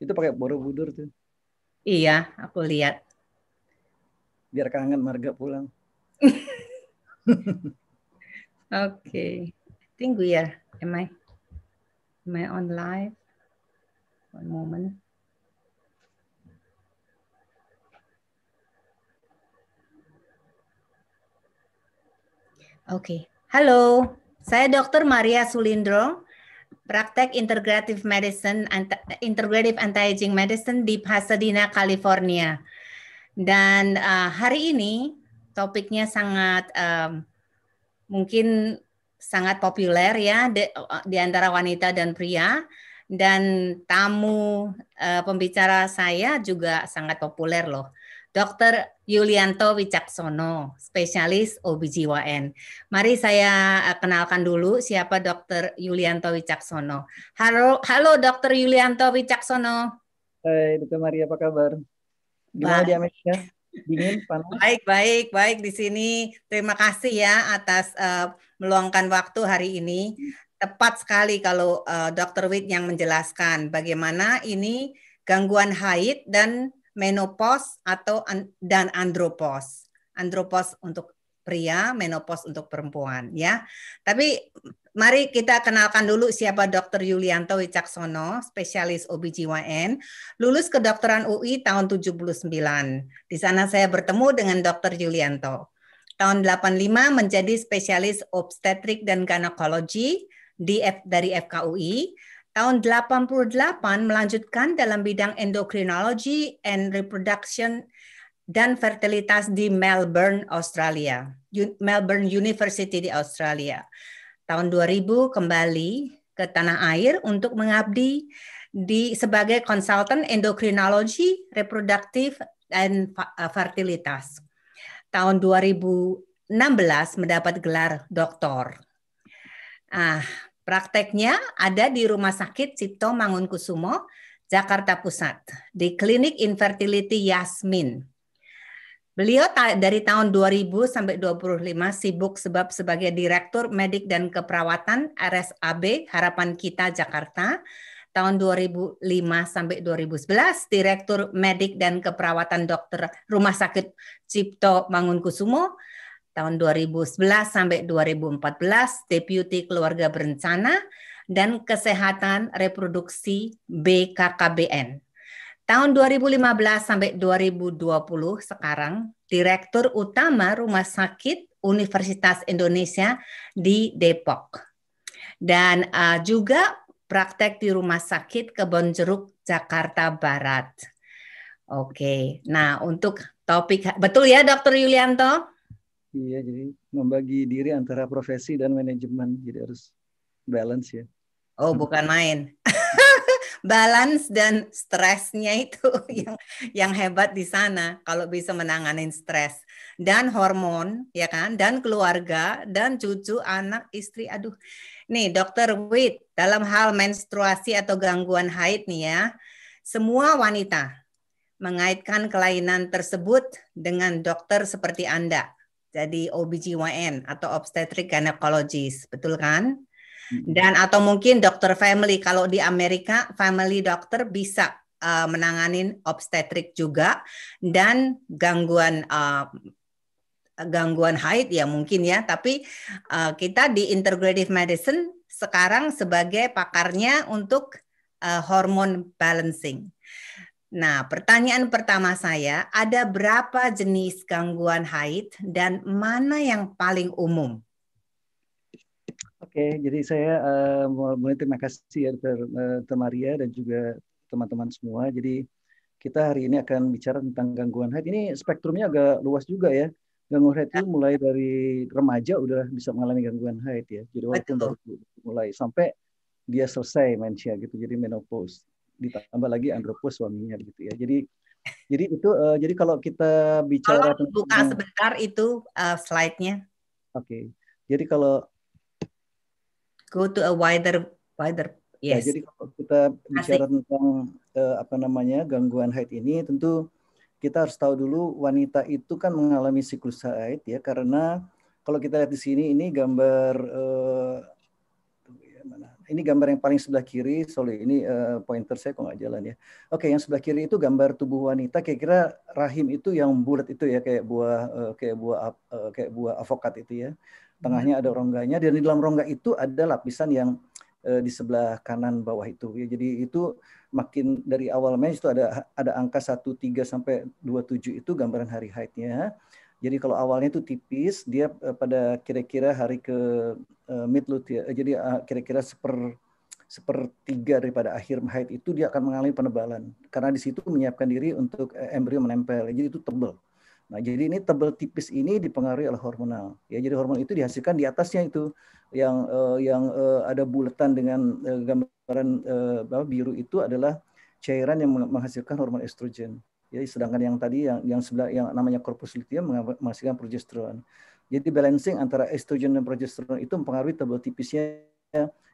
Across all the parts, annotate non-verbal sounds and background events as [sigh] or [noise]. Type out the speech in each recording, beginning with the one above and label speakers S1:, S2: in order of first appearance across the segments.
S1: Itu pakai Borobudur tuh.
S2: Iya, aku lihat.
S1: Biar kangen marga pulang. [laughs] Oke.
S2: okay. you ya we are. Am I? Am I on live? One moment. Oke. Okay. Halo, saya Dr. Maria Sulindro. Praktek integratif Medicine, anti, Integrative Anti-Aging Medicine di Pasadena, California. Dan uh, hari ini topiknya sangat um, mungkin sangat populer ya di, di antara wanita dan pria. Dan tamu uh, pembicara saya juga sangat populer loh. Dr. Yulianto Wicaksono, spesialis OBGYN. Mari saya eh, kenalkan dulu siapa Dr. Yulianto Wicaksono. Halo, halo Dr. Yulianto Wicaksono.
S1: Hai, Dr. Maria, apa kabar? Gimana di Amerika? Dingin, panas? [laughs]
S2: Baik, baik, baik di sini. Terima kasih ya atas uh, meluangkan waktu hari ini. Tepat sekali kalau uh, eh, Dr. Wid yang menjelaskan bagaimana ini gangguan haid dan menopause atau dan andropause. Andropause untuk pria, menopause untuk perempuan ya. Tapi mari kita kenalkan dulu siapa Dr. Yulianto Wicaksono, spesialis OBGYN, lulus kedokteran UI tahun 79. Di sana saya bertemu dengan Dr. Yulianto. Tahun 85 menjadi spesialis obstetrik dan ginekologi di F, dari FKUI tahun 88 melanjutkan dalam bidang endokrinologi and reproduction dan fertilitas di Melbourne, Australia. Melbourne University di Australia. Tahun 2000 kembali ke tanah air untuk mengabdi di sebagai konsultan endokrinologi, reproduktif dan eh, fertilitas. Tahun 2016 mendapat gelar doktor. Ah, Prakteknya ada di Rumah Sakit Cipto Mangunkusumo, Jakarta Pusat, di Klinik Infertility Yasmin. Beliau dari tahun 2000 sampai 25 sibuk sebab sebagai Direktur Medik dan Keperawatan RSAB Harapan Kita Jakarta, tahun 2005 sampai 2011 Direktur Medik dan Keperawatan Dokter Rumah Sakit Cipto Mangunkusumo tahun 2011 sampai 2014 Deputi Keluarga Berencana dan Kesehatan Reproduksi BKKBN. Tahun 2015 sampai 2020 sekarang Direktur Utama Rumah Sakit Universitas Indonesia di Depok. Dan uh, juga praktek di Rumah Sakit Kebon Jeruk Jakarta Barat. Oke, nah untuk topik betul ya Dokter Yulianto?
S1: Iya, jadi membagi diri antara profesi dan manajemen. Jadi harus balance ya. Oh, hmm. bukan main. [laughs]
S2: balance dan stresnya itu [laughs] yang yang hebat di sana kalau bisa menangani stres dan hormon ya kan dan keluarga dan cucu anak istri aduh nih dokter Wit dalam hal menstruasi atau gangguan haid nih ya semua wanita mengaitkan kelainan tersebut dengan dokter seperti Anda jadi OBGYN atau obstetric gynecologist, betul kan? Dan atau mungkin dokter family kalau di Amerika family dokter bisa uh, menanganin obstetrik juga dan gangguan uh, gangguan haid ya mungkin ya, tapi uh, kita di integrative medicine sekarang sebagai pakarnya untuk uh, hormon balancing. Nah, pertanyaan pertama saya, ada berapa jenis gangguan haid dan mana yang paling umum?
S1: Oke, jadi saya uh, eh, mulai terima kasih ya Dr. Eh, Maria dan juga teman-teman semua. Jadi kita hari ini akan bicara tentang gangguan haid. Ini spektrumnya agak luas juga ya. Gangguan haid itu ya. mulai dari remaja udah bisa mengalami gangguan haid ya. Jadi waktu mulai sampai dia selesai mensia gitu, jadi menopause ditambah lagi Andropos suaminya gitu ya. Jadi jadi itu uh, jadi kalau kita bicara Tolong buka tentang,
S2: sebentar itu
S1: uh, slide-nya. Oke. Okay. Jadi kalau
S2: go to a wider wider ya, yes. Ya, jadi
S1: kalau kita bicara Asik. tentang uh, apa namanya gangguan haid ini tentu kita harus tahu dulu wanita itu kan mengalami siklus haid ya karena kalau kita lihat di sini ini gambar uh, ini gambar yang paling sebelah kiri, sorry, ini uh, pointer saya kok nggak jalan ya. Oke, okay, yang sebelah kiri itu gambar tubuh wanita, kira-kira rahim itu yang bulat itu ya, kayak buah uh, kayak buah uh, kayak buah avokat itu ya. Tengahnya ada rongganya, dan di dalam rongga itu ada lapisan yang uh, di sebelah kanan bawah itu. Ya. Jadi itu makin dari awal match itu ada ada angka tiga sampai dua tujuh itu gambaran hari haidnya. Jadi kalau awalnya itu tipis, dia eh, pada kira-kira hari ke eh, mid lutea, ya, eh, jadi ah, kira-kira seper sepertiga daripada akhir haid itu dia akan mengalami penebalan karena di situ menyiapkan diri untuk embrio menempel jadi itu tebel. nah jadi ini tebel tipis ini dipengaruhi oleh hormonal ya jadi hormon itu dihasilkan di atasnya itu yang yang ada buletan dengan gambaran uh, biru itu adalah cairan yang menghasilkan hormon estrogen jadi ya, sedangkan yang tadi yang yang sebelah yang namanya korpus luteum menghasilkan progesteron. Jadi balancing antara estrogen dan progesteron itu mempengaruhi tebal tipisnya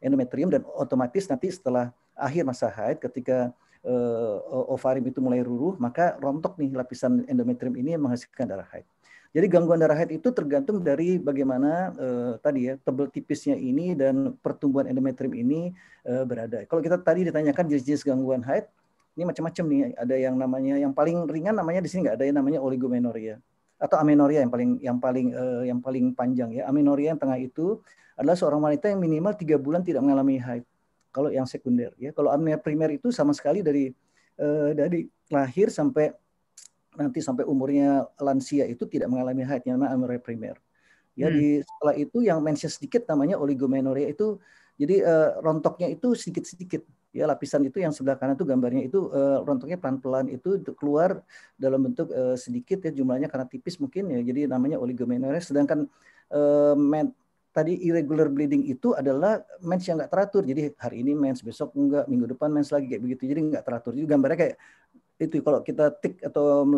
S1: endometrium dan otomatis nanti setelah akhir masa haid ketika uh, eh, ovarium itu mulai ruruh maka rontok nih lapisan endometrium ini menghasilkan darah haid. Jadi gangguan darah haid itu tergantung dari bagaimana uh, tadi ya tebal tipisnya ini dan pertumbuhan endometrium ini uh, berada. Kalau kita tadi ditanyakan jenis-jenis gangguan haid, ini macam-macam nih ada yang namanya yang paling ringan namanya di sini nggak ada yang namanya oligomenoria atau amenoria yang paling yang paling uh, yang paling panjang ya amenoria yang tengah itu adalah seorang wanita yang minimal tiga bulan tidak mengalami haid kalau yang sekunder ya kalau amenoria primer itu sama sekali dari uh, dari lahir sampai nanti sampai umurnya lansia itu tidak mengalami haid yang namanya amenoria primer ya hmm. di setelah itu yang mention sedikit namanya oligomenoria itu jadi uh, rontoknya itu sedikit-sedikit ya lapisan itu yang sebelah kanan itu gambarnya itu uh, rontoknya pelan-pelan itu keluar dalam bentuk uh, sedikit ya jumlahnya karena tipis mungkin ya jadi namanya oligomenorrhea sedangkan uh, men, tadi irregular bleeding itu adalah mens yang nggak teratur jadi hari ini mens besok enggak minggu depan mens lagi kayak begitu jadi nggak teratur jadi gambarnya kayak itu kalau kita tik atau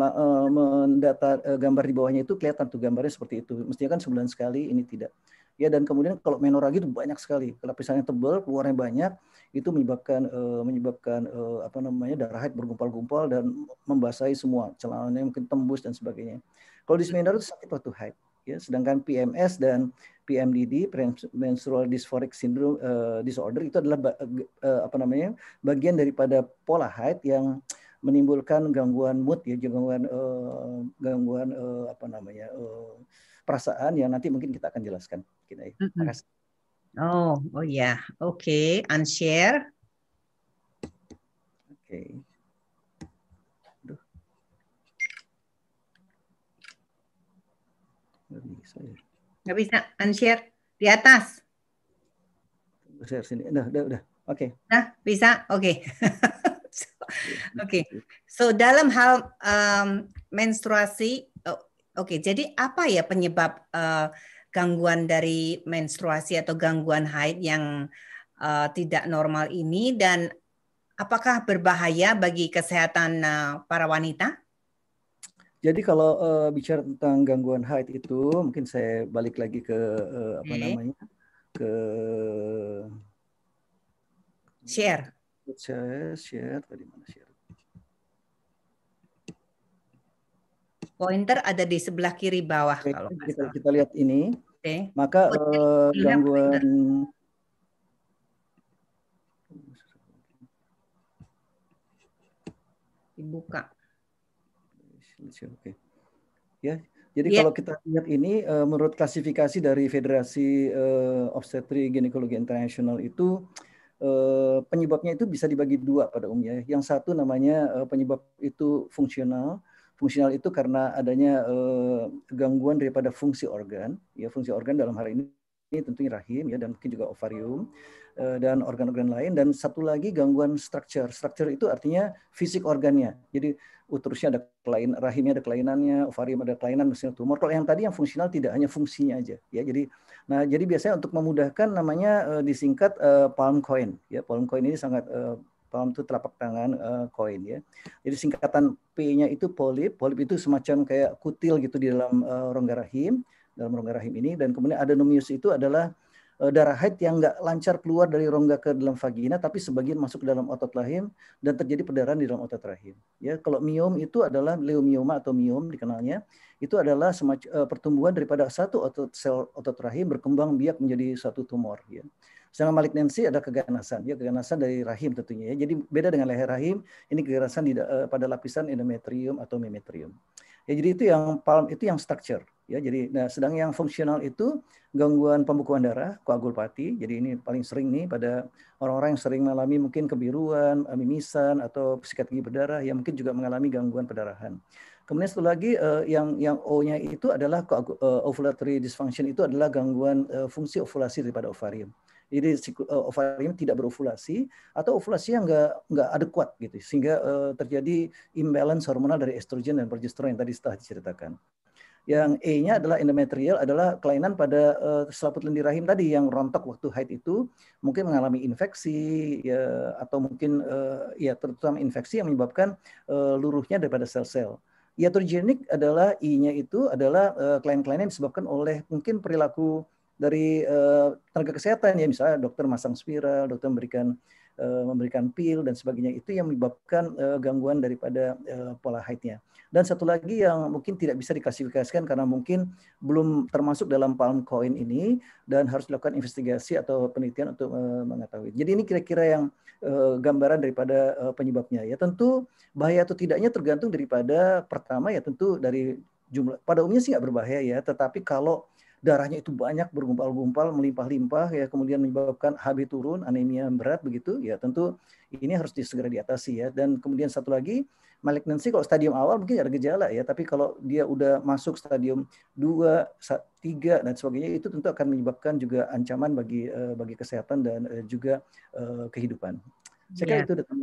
S1: mendata gambar di bawahnya itu kelihatan tuh gambarnya seperti itu mestinya kan sebulan sekali ini tidak ya dan kemudian kalau menorah itu banyak sekali lapisannya tebal keluarnya banyak itu menyebabkan uh, menyebabkan uh, apa namanya darah haid bergumpal-gumpal dan membasahi semua celananya mungkin tembus dan sebagainya kalau di itu sakit waktu haid ya sedangkan PMS dan PMDD menstrual dysphoric syndrome uh, disorder itu adalah uh, apa namanya bagian daripada pola haid yang menimbulkan gangguan mood ya gangguan uh, gangguan uh, apa namanya uh, perasaan yang nanti mungkin kita akan jelaskan gitu ya. Mm -hmm.
S2: Oh, oh ya. Oke, okay. unshare.
S1: Oke. Okay. Gak
S2: ya. bisa unshare di atas.
S1: Share sini. Udah, udah, udah. Oke. Okay.
S2: Nah, bisa. Oke. Okay. [laughs] Oke, okay. so dalam hal um, menstruasi, oh, oke, okay, jadi apa ya penyebab uh, gangguan dari menstruasi atau gangguan haid yang uh, tidak normal ini dan apakah berbahaya bagi kesehatan uh, para wanita?
S1: Jadi kalau uh, bicara tentang gangguan haid itu, mungkin saya balik lagi ke uh, apa okay. namanya ke share. Saya share tadi mana share? Pointer ada di sebelah kiri bawah. kalau kita, kita lihat ini. Okay. Maka uh, gangguan dibuka. Okay. Ya, jadi yeah. kalau kita lihat ini uh, menurut klasifikasi dari Federasi uh, Obstetri Ginekologi Internasional itu uh, penyebabnya itu bisa dibagi dua pada umumnya. Yang satu namanya uh, penyebab itu fungsional, fungsional itu karena adanya uh, gangguan daripada fungsi organ, ya fungsi organ dalam hal ini ini tentunya rahim ya dan mungkin juga ovarium eh, dan organ-organ lain dan satu lagi gangguan structure. Structure itu artinya fisik organnya. Jadi uterusnya ada kelain, rahimnya ada kelainannya, ovarium ada kelainan misalnya tumor. Kalau yang tadi yang fungsional tidak hanya fungsinya aja ya. Jadi nah jadi biasanya untuk memudahkan namanya eh, disingkat palm coin ya. Palm coin ini sangat palm itu telapak tangan eh, koin uh, ya. Jadi singkatan P-nya itu polip. Polip itu semacam kayak kutil gitu di dalam uh, rongga rahim, dalam rongga rahim ini dan kemudian adenomius itu adalah uh, darah haid yang nggak lancar keluar dari rongga ke dalam vagina tapi sebagian masuk ke dalam otot rahim dan terjadi perdarahan di dalam otot rahim. Ya, kalau miom itu adalah leomioma atau miom dikenalnya. Itu adalah semacam uh, pertumbuhan daripada satu otot sel otot rahim berkembang biak menjadi satu tumor ya. Sedangkan malignansi ada keganasan, ya keganasan dari rahim tentunya ya. Jadi beda dengan leher rahim, ini keganasan di, uh, pada lapisan endometrium atau mimetrium. Ya, jadi itu yang palm itu yang structure ya. Jadi nah sedang yang fungsional itu gangguan pembekuan darah, koagulopati. Jadi ini paling sering nih pada orang-orang yang sering mengalami mungkin kebiruan, eh, mimisan atau gigi berdarah yang mungkin juga mengalami gangguan pendarahan Kemudian satu lagi uh, yang yang O-nya itu adalah uh, ovulatory dysfunction itu adalah gangguan uh, fungsi ovulasi daripada ovarium. Jadi eh, ovarium tidak berovulasi atau ovulasi yang nggak nggak adekuat gitu sehingga eh, terjadi imbalance hormonal dari estrogen dan progesteron yang tadi setelah diceritakan. Yang E-nya adalah endometrial adalah kelainan pada eh, selaput lendir rahim tadi yang rontok waktu haid itu mungkin mengalami infeksi ya, atau mungkin ya terutama infeksi yang menyebabkan uh, luruhnya daripada sel-sel. Iatrogenik adalah I-nya itu adalah uh, klien-klien yang disebabkan oleh mungkin perilaku dari uh, tenaga kesehatan ya misalnya dokter masang spiral, dokter memberikan uh, memberikan pil dan sebagainya itu yang menyebabkan uh, gangguan daripada uh, pola haidnya. Dan satu lagi yang mungkin tidak bisa diklasifikasikan karena mungkin belum termasuk dalam palm coin ini dan harus dilakukan investigasi atau penelitian untuk uh, mengetahui. Jadi ini kira-kira yang uh, gambaran daripada uh, penyebabnya. Ya tentu bahaya atau tidaknya tergantung daripada pertama ya tentu dari jumlah pada umumnya sih nggak berbahaya ya, tetapi kalau darahnya itu banyak bergumpal-gumpal, melimpah-limpah ya kemudian menyebabkan HB turun, anemia berat begitu ya tentu ini harus disegera diatasi ya. Dan kemudian satu lagi malignancy kalau stadium awal mungkin ada gejala ya, tapi kalau dia udah masuk stadium 2, 3 dan sebagainya itu tentu akan menyebabkan juga ancaman bagi eh, bagi kesehatan dan eh, juga eh, kehidupan. Saya iya. ya. itu datang.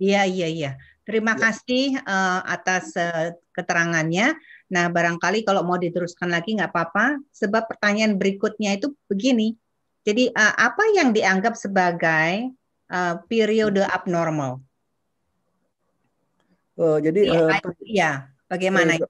S1: Iya,
S2: iya, iya. Terima ya. kasih uh, atas uh, keterangannya. Nah, barangkali kalau mau diteruskan lagi nggak apa-apa, sebab pertanyaan berikutnya itu begini. Jadi uh, apa yang dianggap sebagai uh, periode abnormal?
S1: Uh, jadi, uh, ya, bagaimana? Uh,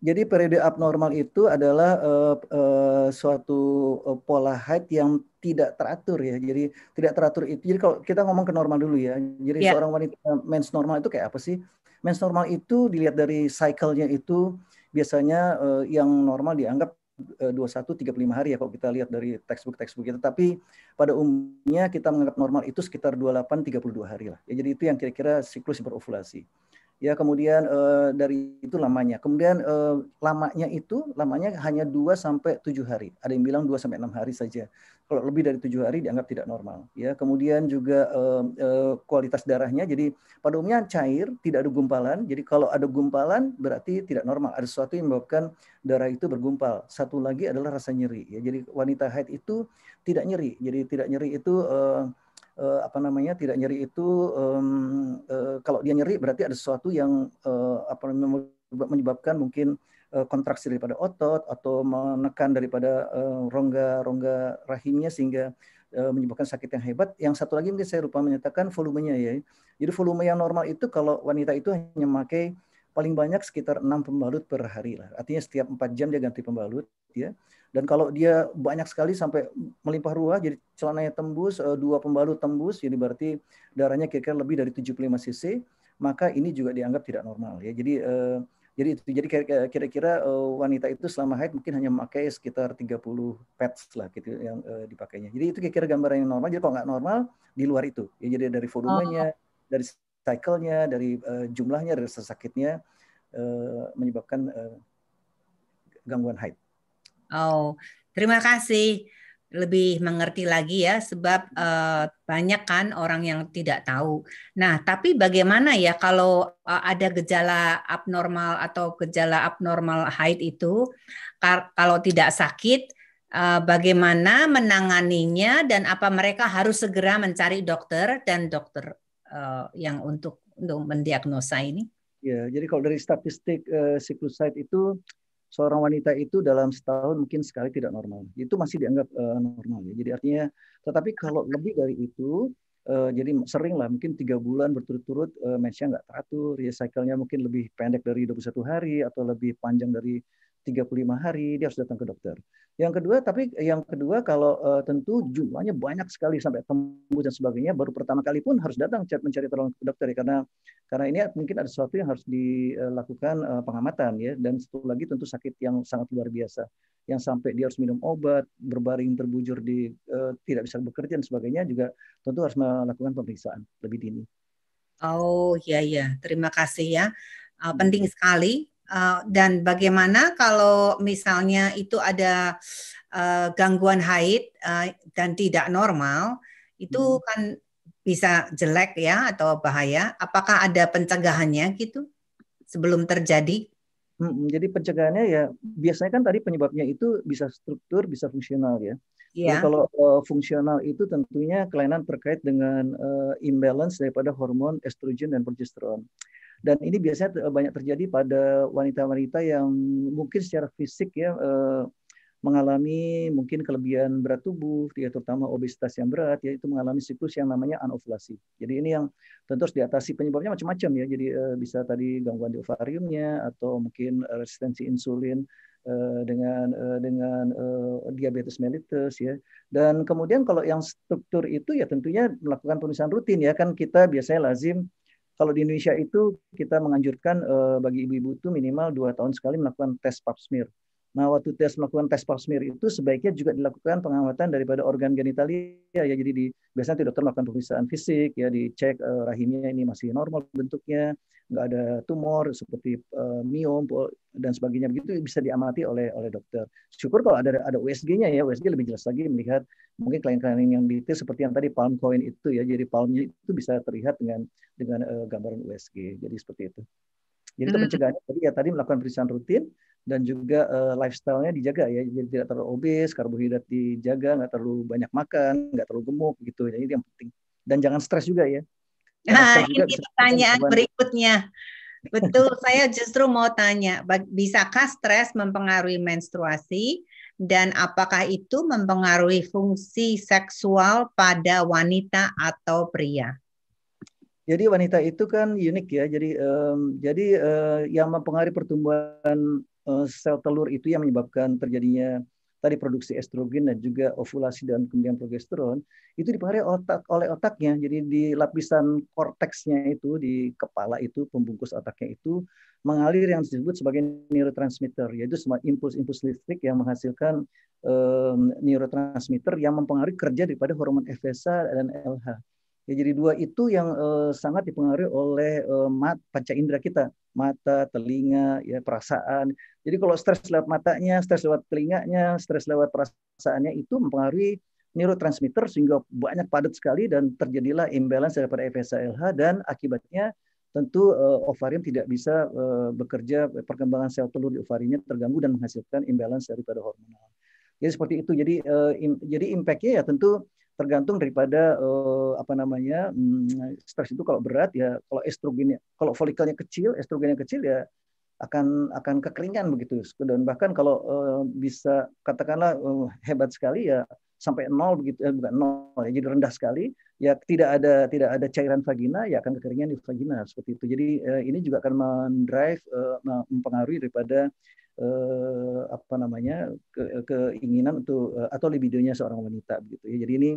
S1: jadi periode abnormal itu adalah uh, uh, suatu uh, pola haid yang tidak teratur ya. Jadi tidak teratur itu. Jadi kalau kita ngomong ke normal dulu ya. Jadi yeah. seorang wanita mens normal itu kayak apa sih? Mens normal itu dilihat dari cycle-nya itu biasanya uh, yang normal dianggap 21 35 hari ya kalau kita lihat dari textbook textbook kita tapi pada umumnya kita menganggap normal itu sekitar 28 32 hari lah ya jadi itu yang kira-kira siklus berovulasi ya kemudian uh, dari itu lamanya. Kemudian uh, lamanya itu lamanya hanya 2 sampai 7 hari. Ada yang bilang 2 sampai 6 hari saja. Kalau lebih dari 7 hari dianggap tidak normal, ya. Kemudian juga uh, uh, kualitas darahnya jadi pada umumnya cair, tidak ada gumpalan. Jadi kalau ada gumpalan berarti tidak normal. Ada sesuatu yang menyebabkan darah itu bergumpal. Satu lagi adalah rasa nyeri, ya. Jadi wanita haid itu tidak nyeri. Jadi tidak nyeri itu uh, eh, apa namanya tidak nyeri itu um, uh, kalau dia nyeri berarti ada sesuatu yang eh, apa namanya menyebabkan mungkin eh, kontraksi daripada otot atau menekan daripada rongga-rongga eh, rahimnya sehingga menyebabkan sakit yang hebat. Yang satu lagi mungkin saya lupa menyatakan volumenya ya. Jadi volume yang normal itu kalau wanita itu hanya memakai paling banyak sekitar enam pembalut per hari lah. Artinya setiap empat jam dia ganti pembalut ya. Dan kalau dia banyak sekali sampai melimpah ruah jadi celananya tembus, eh, dua pembalut tembus jadi berarti darahnya kira-kira lebih dari 75 cc, maka ini juga dianggap tidak normal ya. Jadi eh, jadi itu jadi kira-kira eh, wanita itu selama haid mungkin hanya memakai sekitar 30 pads lah gitu yang dipakainya. Jadi itu kira-kira gambaran yang normal. Jadi kalau nggak normal di luar itu ya jadi dari volumenya, oh. dari cycle-nya, dari uh, jumlahnya, dari rasa sakitnya uh, menyebabkan uh, gangguan haid.
S2: Oh, terima kasih. Lebih mengerti lagi ya, sebab uh, banyak kan orang yang tidak tahu. Nah, tapi bagaimana ya kalau uh, ada gejala abnormal atau gejala abnormal haid itu, kalau tidak sakit, bagaimana menanganinya dan apa mereka harus segera mencari dokter dan dokter? uh, yang untuk untuk mendiagnosa ini?
S1: Ya, jadi kalau dari statistik uh, eh, siklusite itu seorang wanita itu dalam setahun mungkin sekali tidak normal. Itu masih dianggap uh, normal ya. Jadi artinya, tetapi kalau lebih dari itu, uh, jadi sering lah mungkin tiga bulan berturut-turut uh, mensnya nggak teratur, ya cycle mungkin lebih pendek dari 21 hari atau lebih panjang dari 35 hari dia harus datang ke dokter. Yang kedua, tapi yang kedua kalau uh, tentu jumlahnya banyak sekali sampai tembus dan sebagainya, baru pertama kali pun harus datang mencari tolong ke dokter ya karena karena ini mungkin ada sesuatu yang harus dilakukan uh, pengamatan ya dan satu lagi tentu sakit yang sangat luar biasa yang sampai dia harus minum obat, berbaring terbujur di uh, tidak bisa bekerja dan sebagainya juga tentu harus melakukan pemeriksaan lebih dini. Oh
S2: iya iya terima kasih ya. Uh, penting sekali Eh, dan bagaimana kalau misalnya itu ada uh, gangguan haid uh, dan tidak normal, itu hmm. kan bisa jelek ya atau bahaya. Apakah
S1: ada pencegahannya gitu sebelum terjadi? Hmm, jadi pencegahannya ya biasanya kan tadi penyebabnya itu bisa struktur, bisa fungsional ya. Ya. Jadi kalau uh, fungsional itu tentunya kelainan terkait dengan uh, imbalance daripada hormon estrogen dan progesteron dan ini biasanya eh, banyak terjadi pada wanita-wanita yang mungkin secara fisik ya eh, mengalami mungkin kelebihan berat tubuh, ya terutama obesitas yang berat, yaitu mengalami siklus yang namanya anovulasi. Jadi ini yang tentu harus diatasi penyebabnya macam-macam ya. Jadi eh, bisa tadi gangguan di ovariumnya atau mungkin resistensi insulin dengan dengan diabetes mellitus ya. Dan kemudian kalau yang struktur itu ya tentunya melakukan pemeriksaan rutin ya kan kita biasanya lazim kalau di Indonesia itu kita menganjurkan uh, bagi ibu-ibu itu minimal dua tahun sekali melakukan tes pap smear. Nah, waktu tes melakukan tes pap smear itu sebaiknya juga dilakukan pengamatan daripada organ genitalia ya. Jadi di biasanya dokter melakukan pemeriksaan fisik ya, dicek uh, rahimnya ini masih normal bentuknya, nggak ada tumor seperti uh, miom dan sebagainya begitu bisa diamati oleh oleh dokter. Syukur kalau ada ada USG-nya ya, USG lebih jelas lagi melihat mungkin klien-klien yang detail seperti yang tadi palm coin itu ya. Jadi palmnya itu bisa terlihat dengan dengan uh, gambaran USG. Jadi seperti itu. Jadi itu hmm. pencegahannya tadi ya tadi melakukan pemeriksaan rutin dan juga uh, lifestyle-nya dijaga ya jadi tidak terlalu obes karbohidrat dijaga nggak terlalu banyak makan nggak terlalu gemuk gitu jadi itu yang penting dan jangan stres juga ya nah, ini juga pertanyaan bisa
S2: berikutnya betul saya justru mau tanya bisakah stres mempengaruhi menstruasi dan apakah itu mempengaruhi fungsi seksual pada wanita atau pria
S1: jadi wanita itu kan unik ya. Jadi um, jadi uh, yang mempengaruhi pertumbuhan Eh, sel telur itu yang menyebabkan terjadinya tadi produksi estrogen dan juga ovulasi dan kemudian progesteron itu dipengaruhi otak oleh otaknya jadi di lapisan korteksnya itu di kepala itu pembungkus otaknya itu mengalir yang disebut sebagai neurotransmitter yaitu semua impuls-impuls listrik yang menghasilkan um, neurotransmitter yang mempengaruhi kerja daripada hormon FSH dan LH Ya, jadi dua itu yang uh, sangat dipengaruhi oleh uh, mat panca indera kita, mata, telinga, ya perasaan. Jadi kalau stres lewat matanya, stres lewat telinganya, stres lewat perasaannya itu mempengaruhi neurotransmitter sehingga banyak padat sekali dan terjadilah imbalance daripada fsh dan akibatnya tentu uh, eh, ovarium tidak bisa uh, bekerja perkembangan sel telur di ovariumnya terganggu dan menghasilkan imbalance daripada hormonal. Jadi ya, seperti itu. Jadi uh, im jadi impact-nya ya tentu tergantung daripada eh, apa namanya hmm, stres itu kalau berat ya kalau estrogennya kalau folikelnya kecil estrogennya kecil ya akan akan kekeringan begitu dan bahkan kalau uh, bisa katakanlah uh, hebat sekali ya sampai nol begitu eh, bukan nol ya, jadi rendah sekali ya tidak ada tidak ada cairan vagina ya akan kekeringan di vagina seperti itu jadi uh, ini juga akan mendrive eh, mempengaruhi daripada eh, apa namanya ke, keinginan untuk uh, atau libidonya seorang wanita begitu ya jadi ini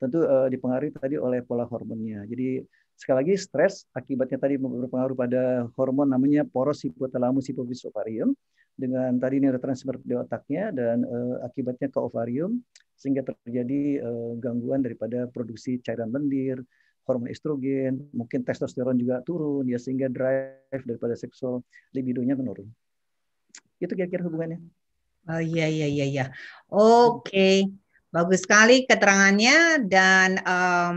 S1: tentu uh, dipengaruhi tadi oleh pola hormonnya. Jadi sekali lagi stres akibatnya tadi berpengaruh pada hormon namanya poros hipotalamus hipofisis ovarium dengan tadi neurotransmitter di otaknya dan uh, akibatnya ke ovarium sehingga terjadi uh, gangguan daripada produksi cairan lendir, hormon estrogen, mungkin testosteron juga turun ya sehingga drive daripada seksual libidonya menurun. Itu kira-kira
S2: hubungannya. Oh iya iya iya iya. Oke. Okay. Bagus sekali keterangannya dan um,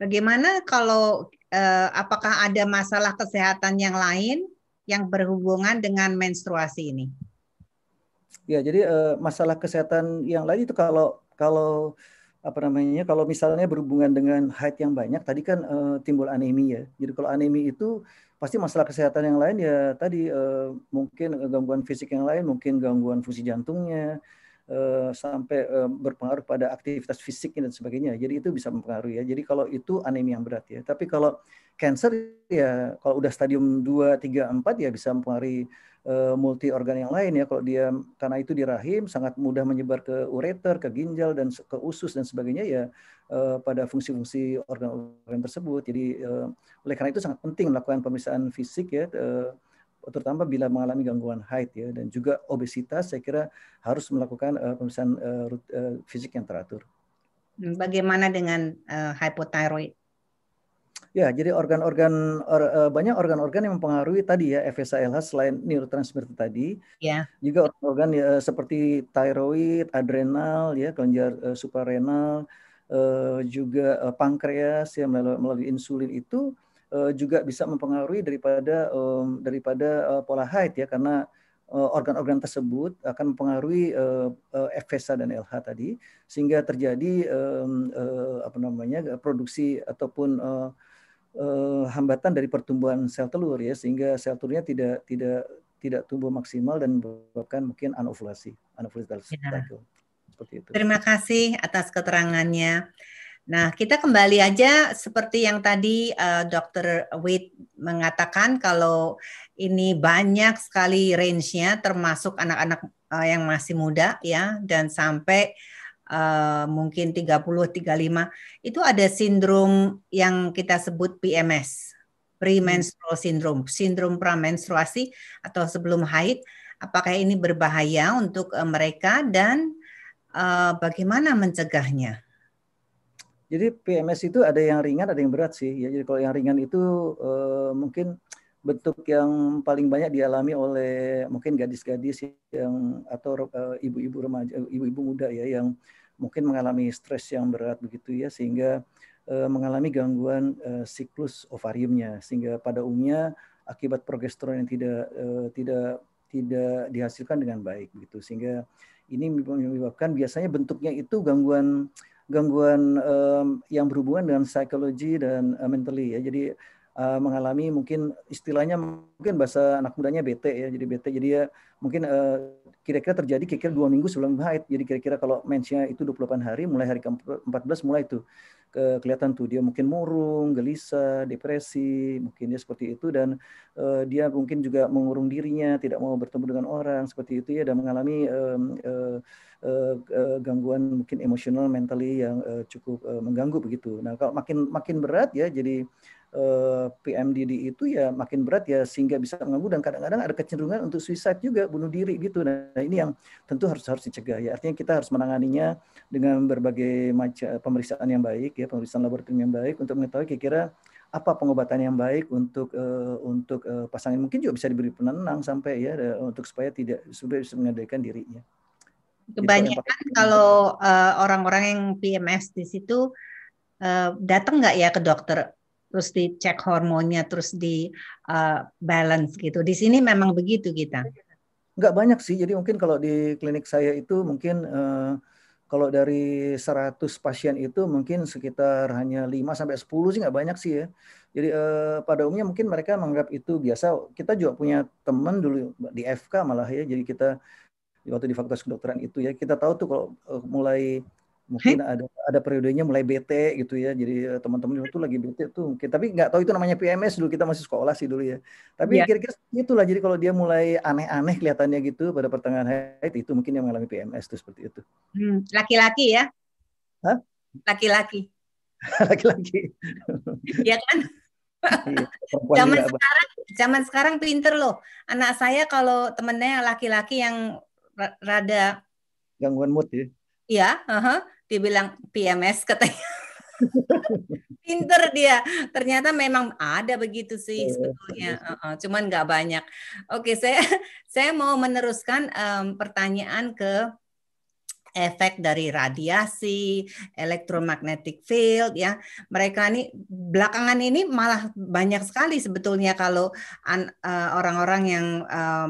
S2: bagaimana kalau uh, apakah ada masalah kesehatan yang lain yang berhubungan dengan menstruasi ini?
S1: Ya, jadi uh, masalah kesehatan yang lain itu kalau kalau apa namanya kalau misalnya berhubungan dengan haid yang banyak tadi kan uh, timbul anemia. Ya. Jadi kalau anemia itu pasti masalah kesehatan yang lain ya tadi uh, mungkin gangguan fisik yang lain, mungkin gangguan fungsi jantungnya, Eh, sampai eh, berpengaruh pada aktivitas fisik dan sebagainya. Jadi itu bisa mempengaruhi ya. Jadi kalau itu anemia yang berat ya. Tapi kalau cancer ya kalau udah stadium 2, 3, 4 ya bisa mempengaruhi eh, multi organ yang lain ya. Kalau dia karena itu di rahim sangat mudah menyebar ke ureter, ke ginjal dan ke usus dan sebagainya ya pada fungsi-fungsi organ-organ tersebut. Jadi oleh karena itu sangat penting melakukan pemeriksaan fisik ya terutama bila mengalami gangguan haid ya dan juga obesitas saya kira harus melakukan uh, pemeriksaan uh, uh, fisik yang teratur.
S2: Hmm, bagaimana dengan uh, hypothyroid?
S1: Ya, jadi organ-organ or, uh, banyak organ-organ yang mempengaruhi tadi ya FSH-LH selain neurotransmitter tadi. Ya. Juga organ ya, seperti tiroid, adrenal, ya kelenjar uh, suprarenal, uh, juga uh, pankreas yang melalui, melalui insulin itu uh, juga bisa mempengaruhi daripada um, daripada uh, pola haid ya karena eh, organ-organ tersebut akan mempengaruhi uh, uh, FSA dan LH tadi sehingga terjadi um, uh, apa namanya produksi ataupun uh, uh, hambatan dari pertumbuhan sel telur ya sehingga sel telurnya tidak tidak tidak tumbuh maksimal dan menyebabkan mungkin anovulasi anovulasi ya. seperti itu.
S2: Terima kasih atas keterangannya. Nah, kita kembali aja seperti yang tadi uh, eh, Dr. Wit mengatakan kalau ini banyak sekali range-nya termasuk anak-anak uh, yang masih muda ya dan sampai uh, mungkin 30 35 itu ada sindrom yang kita sebut PMS, premenstrual syndrome, sindrom pramenstruasi atau sebelum haid. Apakah ini berbahaya untuk uh, mereka dan uh, bagaimana mencegahnya?
S1: Jadi PMS itu ada yang ringan, ada yang berat sih. Ya, jadi kalau yang ringan itu uh, mungkin bentuk yang paling banyak dialami oleh mungkin gadis-gadis yang atau eh, ibu-ibu uh, remaja, ibu-ibu muda ya yang mungkin mengalami stres yang berat begitu ya sehingga uh, mengalami gangguan uh, siklus ovariumnya sehingga pada umumnya akibat progesteron yang tidak uh, tidak tidak dihasilkan dengan baik begitu sehingga ini menyebabkan biasanya bentuknya itu gangguan gangguan um, yang berhubungan dengan psikologi dan uh, mentally ya. Jadi uh, mengalami mungkin istilahnya mungkin bahasa anak mudanya bete ya jadi bete jadi ya mungkin eh, kira-kira uh, terjadi kira-kira dua minggu sebelum haid jadi kira-kira kalau mensnya itu 28 hari mulai hari ke-14 mulai itu ke kelihatan tuh dia mungkin murung, gelisah, depresi, mungkin dia seperti itu dan uh, dia mungkin juga mengurung dirinya, tidak mau bertemu dengan orang seperti itu ya dan mengalami um, uh, uh, uh, gangguan mungkin emosional, mentally yang uh, cukup uh, mengganggu begitu. Nah kalau makin makin berat ya jadi Eh, PMDD itu ya makin berat ya sehingga bisa mengganggu dan kadang-kadang ada kecenderungan untuk suicide juga bunuh diri gitu. Nah ini yang tentu harus harus dicegah ya. Artinya kita harus menanganinya dengan berbagai macam pemeriksaan yang baik ya pemeriksaan laboratorium yang baik untuk mengetahui kira-kira apa pengobatan yang baik untuk uh, untuk uh, pasangan mungkin juga bisa diberi penenang sampai ya untuk supaya tidak supaya bisa mengendalikan dirinya.
S2: Gitu, Kebanyakan kalau orang-orang uh, yang PMS di situ uh, datang nggak ya ke dokter? terus dicek hormonnya, terus di uh, balance gitu. Di sini memang begitu kita.
S1: Enggak banyak sih. Jadi mungkin kalau di klinik saya itu mungkin uh, kalau dari 100 pasien itu mungkin sekitar hanya 5 sampai 10 sih enggak banyak sih ya. Jadi eh, pada umumnya mungkin mereka menganggap itu biasa. Kita juga punya teman dulu di FK malah ya. Jadi kita waktu di Fakultas Kedokteran itu ya kita tahu tuh kalau eh, mulai mungkin ada ada periodenya mulai bete gitu ya jadi eh, teman-teman itu lagi bete tuh mungkin tapi nggak tahu itu namanya PMS dulu kita masih sekolah sih dulu ya tapi yeah. kira-kira itulah jadi kalau dia mulai aneh-aneh kelihatannya gitu pada pertengahan haid itu mungkin yang mengalami PMS tuh seperti itu
S2: hmm, laki-laki ya Hah? laki-laki [laughs] laki-laki ya kan
S1: iya, zaman sekarang
S2: zaman sekarang pinter loh anak saya kalau temennya laki-laki yang rada
S1: gangguan mood ya
S2: Iya, uh -huh dia bilang PMS katanya [laughs] Pinter dia. Ternyata memang ada begitu sih iya, sebetulnya. Uh -uh, cuman nggak banyak. Oke, saya [laughs] saya mau meneruskan um, pertanyaan ke efek dari radiasi, elektromagnetik field ya. Mereka ini belakangan ini malah banyak sekali sebetulnya kalau e, orang-orang uh, yang um,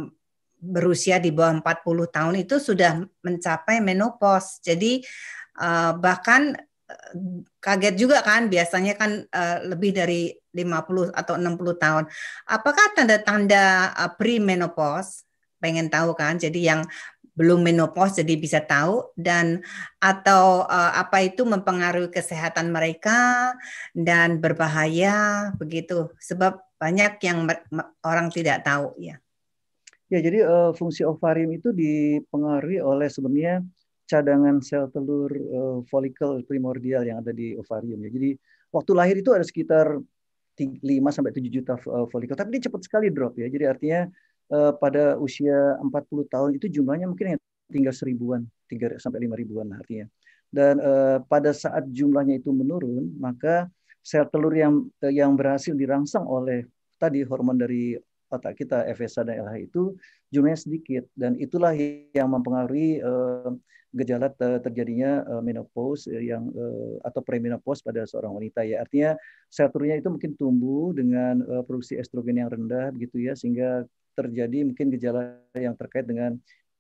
S2: berusia di bawah 40 tahun itu sudah mencapai menopause. Jadi Eh, bahkan eh, kaget juga kan biasanya kan uh, lebih dari 50 atau 60 tahun. Apakah tanda-tanda uh, premenopause? Pengen tahu kan. Jadi yang belum menopause jadi bisa tahu dan atau uh, apa itu mempengaruhi kesehatan mereka dan berbahaya begitu. Sebab banyak
S1: yang orang tidak tahu ya. Ya, jadi uh, fungsi ovarium itu dipengaruhi oleh sebenarnya cadangan sel telur uh, folikel primordial yang ada di ovarium ya. Jadi waktu lahir itu ada sekitar 5 sampai 7 juta eh, folikel, tapi dia cepat sekali drop ya. Jadi artinya uh, pada usia 40 tahun itu jumlahnya mungkin yang tinggal seribuan, 3 sampai 5 ribuan artinya. Dan uh, pada saat jumlahnya itu menurun, maka sel telur yang yang berhasil dirangsang oleh tadi hormon dari otak kita FSA dan LH itu jumlahnya sedikit dan itulah yang mempengaruhi eh, gejala terjadinya eh, menopause eh, yang uh, atau premenopause pada seorang wanita ya artinya sel turunnya itu mungkin tumbuh dengan produksi estrogen yang rendah gitu ya sehingga terjadi mungkin gejala yang terkait dengan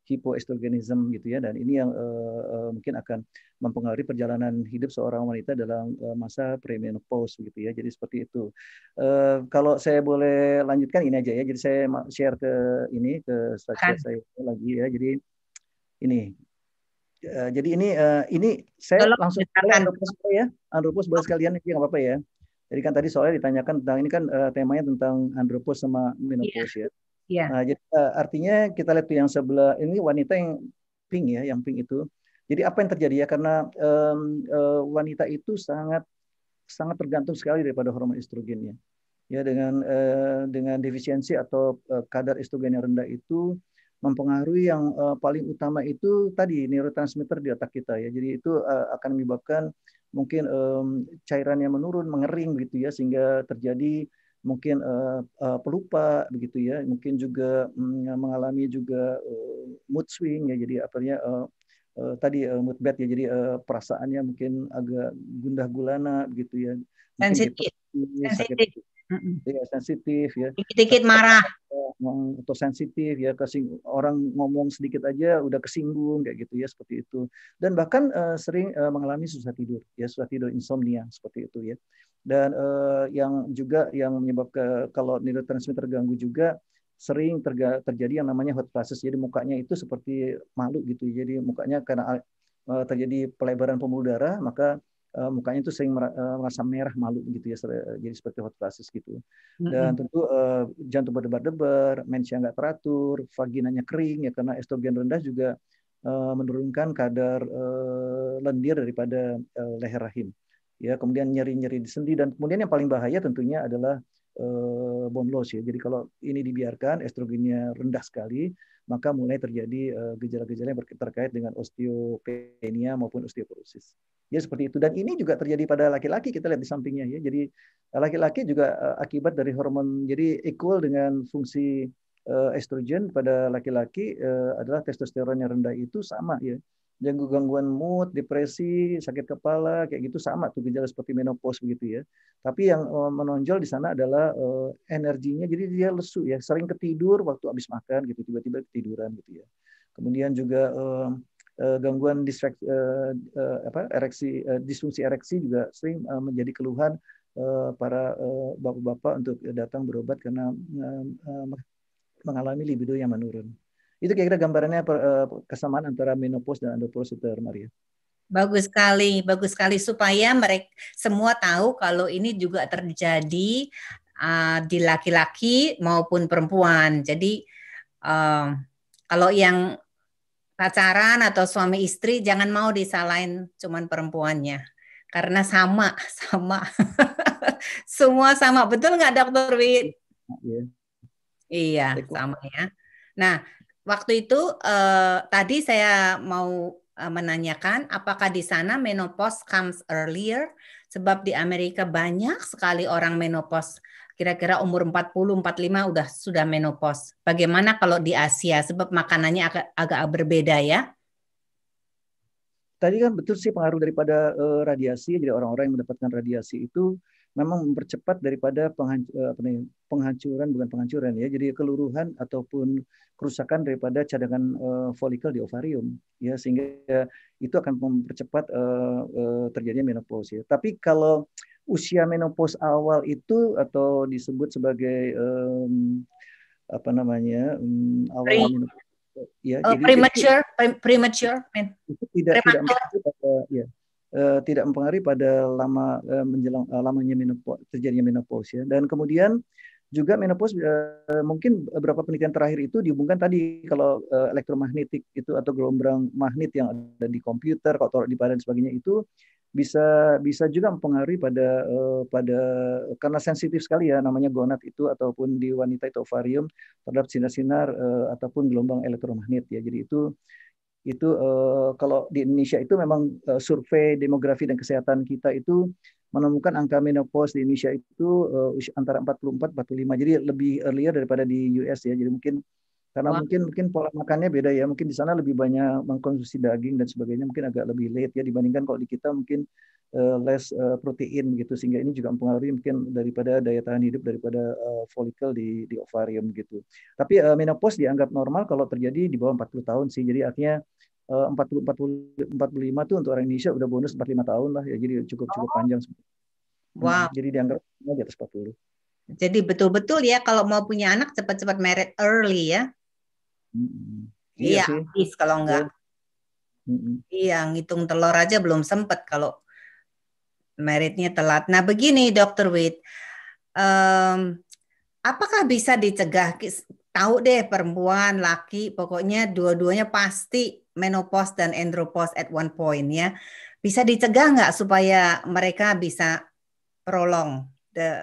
S1: hipoestrogenism gitu ya dan ini yang uh, uh, mungkin akan mempengaruhi perjalanan hidup seorang wanita dalam uh, masa premenopause gitu ya jadi seperti itu uh, kalau saya boleh lanjutkan ini aja ya jadi saya share ke ini ke slide saya lagi ya jadi ini uh, jadi ini uh, ini saya Tolong langsung Andropos ya Andropos buat oh. sekalian itu nggak apa-apa ya jadi kan tadi soalnya ditanyakan tentang ini kan uh, temanya tentang andropos sama iya. menopause yeah. ya Yeah. Nah, jadi uh, artinya kita lihat tuh yang sebelah ini wanita yang pink ya, yang pink itu. Jadi apa yang terjadi ya karena um, uh, wanita itu sangat sangat tergantung sekali daripada hormon estrogennya. Ya dengan uh, dengan defisiensi atau uh, kadar estrogen yang rendah itu mempengaruhi yang uh, paling utama itu tadi neurotransmitter di otak kita ya. Jadi itu uh, akan menyebabkan mungkin um, cairan yang menurun, mengering gitu ya sehingga terjadi mungkin uh, uh, pelupa begitu ya mungkin juga um, mengalami juga uh, mood swing ya jadi apanya uh, uh, tadi uh, mood bad ya jadi uh, perasaannya mungkin agak gundah gulana begitu ya sensitif sakit, ya sensitif ya dikit dikit marah atau sensitif ya kasih orang ngomong sedikit aja udah kesinggung kayak gitu ya seperti itu dan bahkan uh, sering uh, mengalami susah tidur ya susah tidur insomnia seperti itu ya dan uh, yang juga yang menyebabkan kalau neurotransmitter terganggu juga sering terga, terjadi yang namanya hot flashes jadi mukanya itu seperti malu gitu jadi mukanya karena uh, terjadi pelebaran pembuluh darah maka uh, mukanya itu sering eh, merasa merah malu gitu ya jadi seperti hot flashes gitu dan tentu uh, jantung berdebar-debar mensia nggak teratur vaginanya kering ya karena estrogen rendah juga uh, menurunkan kadar uh, lendir daripada uh, leher rahim ya kemudian nyeri-nyeri di sendi dan kemudian yang paling bahaya tentunya adalah uh, bone loss ya jadi kalau ini dibiarkan estrogennya rendah sekali maka mulai terjadi eh, gejala-gejala yang terkait dengan osteopenia maupun osteoporosis. Ya seperti itu. Dan ini juga terjadi pada laki-laki kita lihat di sampingnya ya. Jadi eh, laki-laki juga eh, akibat dari hormon jadi equal dengan fungsi estrogen pada laki-laki adalah testosteron yang rendah itu sama ya ganggu gangguan mood, depresi, sakit kepala, kayak gitu sama tuh gejala seperti menopause begitu ya. Tapi yang eh, menonjol di sana adalah eh, energinya, jadi dia lesu ya, sering ketidur waktu habis makan gitu, tiba-tiba ketiduran gitu ya. Kemudian juga eh, gangguan disfek uh, apa, ereksi, uh, disfungsi ereksi juga sering menjadi keluhan uh, para bapak-bapak untuk datang berobat karena uh, mengalami libido yang menurun. Itu kira-kira gambarannya eh, kesamaan antara menopause dan andropause, Maria. Bagus sekali, bagus sekali supaya
S2: mereka semua tahu kalau ini juga terjadi uh, di laki-laki maupun perempuan. Jadi uh, kalau yang pacaran atau suami istri jangan mau disalahin cuman perempuannya karena sama [laughs] sama semua sama betul nggak dokter Wid? Yeah. Iya, iya sama ya. Nah waktu itu uh, tadi saya mau uh, menanyakan apakah di sana menopause comes earlier sebab di Amerika banyak sekali orang menopause kira-kira umur 40 45 udah sudah menopause. Bagaimana kalau di Asia sebab makanannya agak agak berbeda ya?
S1: Tadi kan betul sih pengaruh daripada uh, radiasi jadi orang-orang yang mendapatkan radiasi itu memang mempercepat daripada eh, penghancuran, bukan penghancuran ya jadi keluruhan ataupun kerusakan daripada cadangan uh, folikel di ovarium ya sehingga itu akan mempercepat uh, uh, terjadinya menopause ya tapi kalau usia menopause awal itu atau disebut sebagai um, apa namanya um, awal Pre menopause ya uh, jadi premature
S2: jadi, premature
S1: itu tidak tidak pada ya Eh, tidak mempengaruhi pada lama uh, menjelang uh, lamanya menopause terjadinya menopause ya. Dan kemudian juga menopause uh, mungkin beberapa penelitian terakhir itu dihubungkan tadi kalau uh, elektromagnetik itu atau gelombang magnet yang ada di komputer, kalau di badan sebagainya itu bisa bisa juga mempengaruhi pada uh, pada karena sensitif sekali ya namanya gonad itu ataupun di wanita itu ovarium terhadap sinar-sinar uh, ataupun gelombang elektromagnet ya. Jadi itu itu uh, kalau di Indonesia itu memang uh, survei demografi dan kesehatan kita itu menemukan angka menopause di Indonesia itu uh, antara 44 45 jadi lebih earlier daripada di US ya jadi mungkin karena Wah. mungkin mungkin pola makannya beda ya mungkin di sana lebih banyak mengkonsumsi daging dan sebagainya mungkin agak lebih late ya dibandingkan kalau di kita mungkin Eh, less eh, protein gitu sehingga ini juga mempengaruhi mungkin daripada daya tahan hidup daripada eh, folikel di di ovarium gitu. Tapi menopause dianggap normal kalau terjadi di bawah 40 tahun sih. Jadi artinya 40 40 45 tuh untuk orang Indonesia udah bonus 45 tahun lah ya. Jadi cukup cukup oh. panjang. Hmm, wow. Jadi dianggap di atas 40. Jadi betul-betul ya
S2: kalau mau punya anak cepat-cepat married early ya. Mm-hmm. Iya, iya kalau enggak. Mm-hmm. Hmm. Iya, ngitung telur aja belum sempet kalau meritnya telat. Nah begini Dokter Wid, um, apakah bisa dicegah? Tahu deh perempuan, laki, pokoknya dua-duanya pasti menopause dan andropause at one point ya. Bisa dicegah nggak supaya mereka bisa prolong the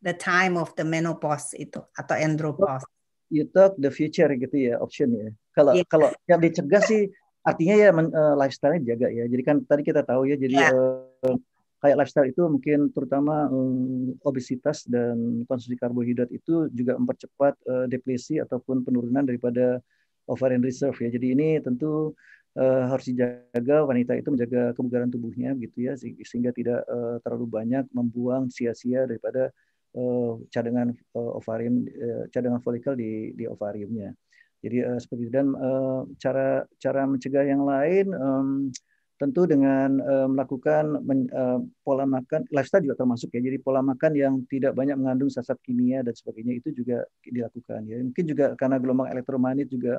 S2: the time of the menopause
S1: itu atau andropause? You talk the future gitu ya option ya. Kalau yeah. kalau yang dicegah sih artinya ya uh, lifestyle-nya dijaga ya. Jadi kan tadi kita tahu ya jadi yeah. Iya. uh, kayak lifestyle itu mungkin terutama um, obesitas dan konsumsi karbohidrat itu juga mempercepat uh, depresi ataupun penurunan daripada ovarian reserve ya. Jadi ini tentu uh, harus dijaga wanita itu menjaga kebugaran tubuhnya gitu ya sehingga tidak uh, terlalu banyak membuang sia-sia daripada uh, cadangan uh, ovarium uh, cadangan folikel di di ovariumnya. Jadi uh, seperti itu dan uh, cara cara mencegah yang lain um, tentu dengan uh, melakukan men, uh, pola makan lifestyle juga termasuk ya jadi pola makan yang tidak banyak mengandung zat kimia dan sebagainya itu juga dilakukan ya mungkin juga karena gelombang elektromagnet juga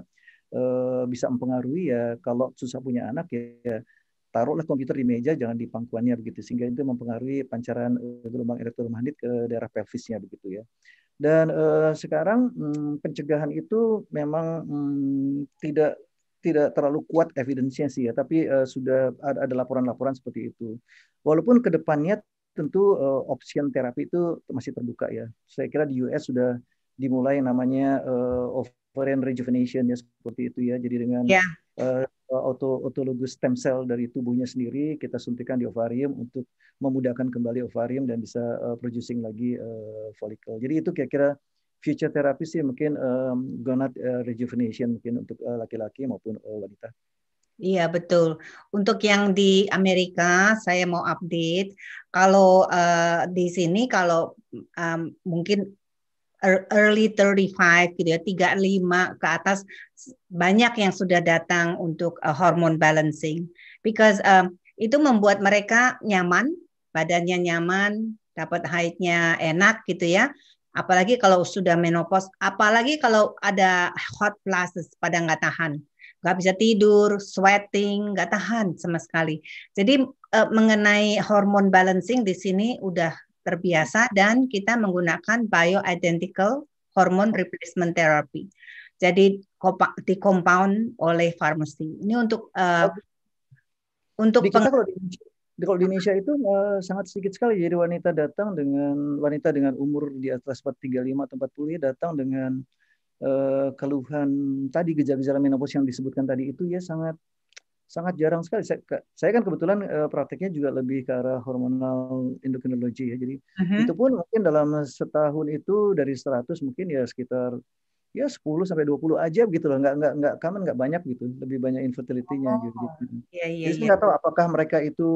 S1: uh, bisa mempengaruhi ya kalau susah punya anak ya, ya taruhlah komputer di meja jangan di pangkuannya begitu sehingga itu mempengaruhi pancaran uh, gelombang elektromagnet ke daerah pelvisnya begitu ya dan uh, sekarang hmm, pencegahan itu memang hmm, tidak tidak terlalu kuat evidensinya sih ya, tapi uh, sudah ada, ada laporan-laporan seperti itu. Walaupun kedepannya tentu uh, option terapi itu masih terbuka ya. Saya kira di US sudah dimulai namanya uh, ovarian rejuvenation ya seperti itu ya. Jadi dengan yeah. Ya. uh, auto autologous stem cell dari tubuhnya sendiri kita suntikan di ovarium untuk memudahkan kembali ovarium dan bisa uh, producing lagi uh, folikel. Jadi itu kira-kira future therapy sih mungkin um, gonad uh, eh, rejuvenation mungkin untuk eh, laki-laki uh, maupun uh, wanita.
S2: Iya betul. Untuk yang di Amerika saya mau update. Kalau uh, di sini kalau um, mungkin er, early 35 gitu ya, 35 ke atas banyak yang sudah datang untuk uh, hormon balancing because um, itu membuat mereka nyaman, badannya nyaman, dapat haidnya enak gitu ya apalagi kalau sudah menopause, apalagi kalau ada hot flashes pada nggak tahan, nggak bisa tidur, sweating, nggak tahan sama sekali. Jadi eh, mengenai hormon balancing di sini udah terbiasa dan kita menggunakan bioidentical hormone replacement therapy. Jadi di compound oleh
S1: farmasi. Ini untuk uh, untuk peng- kalau di Indonesia itu uh, sangat sedikit sekali jadi wanita datang dengan wanita dengan umur di atas 35 atau 40 ya, datang dengan uh, keluhan tadi gejala-gejala menopause yang disebutkan tadi itu ya sangat sangat jarang sekali. Saya, saya kan kebetulan uh, prakteknya juga lebih ke arah hormonal endokrinologi ya. Jadi uh-huh. itu pun mungkin dalam setahun itu dari 100 mungkin ya sekitar ya 10 sampai 20 aja gitu loh nggak nggak nggak common nggak banyak gitu lebih banyak infertility-nya oh, gitu. Iya, iya, Jadi iya. nggak tahu apakah mereka itu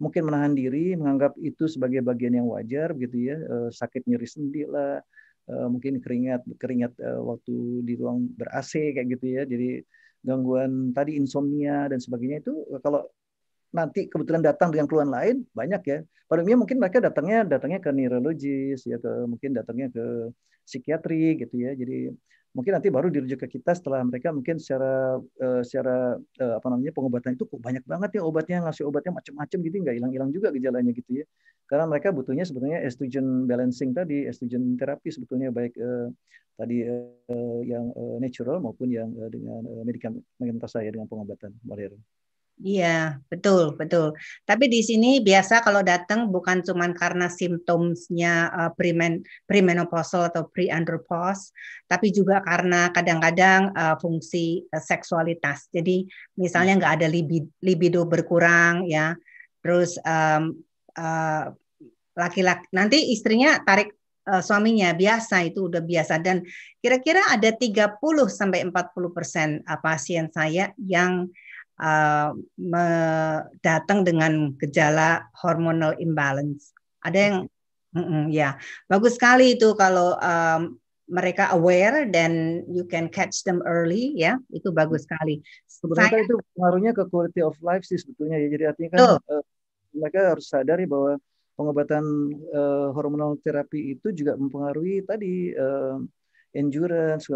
S1: mungkin menahan diri menganggap itu sebagai bagian yang wajar gitu ya eh, sakit nyeri sendi lah eh, mungkin keringat keringat eh, waktu di ruang ber AC kayak gitu ya jadi gangguan tadi insomnia dan sebagainya itu kalau nanti kebetulan datang dengan keluhan lain banyak ya. Pada umumnya mungkin mereka datangnya datangnya ke neurologis ya ke mungkin datangnya ke psikiatri gitu ya. Jadi mungkin nanti baru dirujuk ke kita setelah mereka mungkin secara uh, secara uh, apa namanya pengobatan itu kok banyak banget ya obatnya ngasih obatnya macam-macam gitu nggak hilang-hilang juga gejalanya gitu ya karena mereka butuhnya sebetulnya estrogen balancing tadi estrogen terapi sebetulnya baik uh, tadi uh, yang uh, natural maupun yang uh, dengan uh, medikamen saya dengan pengobatan modern.
S2: Iya, betul, betul. Tapi di sini biasa kalau datang bukan cuma karena simptomnya uh, eh, premen premenopausal atau preandropause, tapi juga karena kadang-kadang uh, fungsi uh, seksualitas. Jadi misalnya nggak ada libido, libido berkurang ya. Terus um, uh, laki-laki nanti istrinya tarik suaminya biasa itu udah biasa dan kira-kira ada 30 sampai 40 persen pasien saya yang uh, datang dengan gejala hormonal imbalance. Ada yang mm -mm, ya bagus sekali itu kalau um, mereka aware dan you can catch them early ya itu bagus sekali.
S1: Sebenarnya Saya, itu pengaruhnya ke quality of life sih sebetulnya ya jadi artinya kan uh, mereka harus sadari bahwa pengobatan uh, hormonal terapi itu juga mempengaruhi tadi uh, endurance,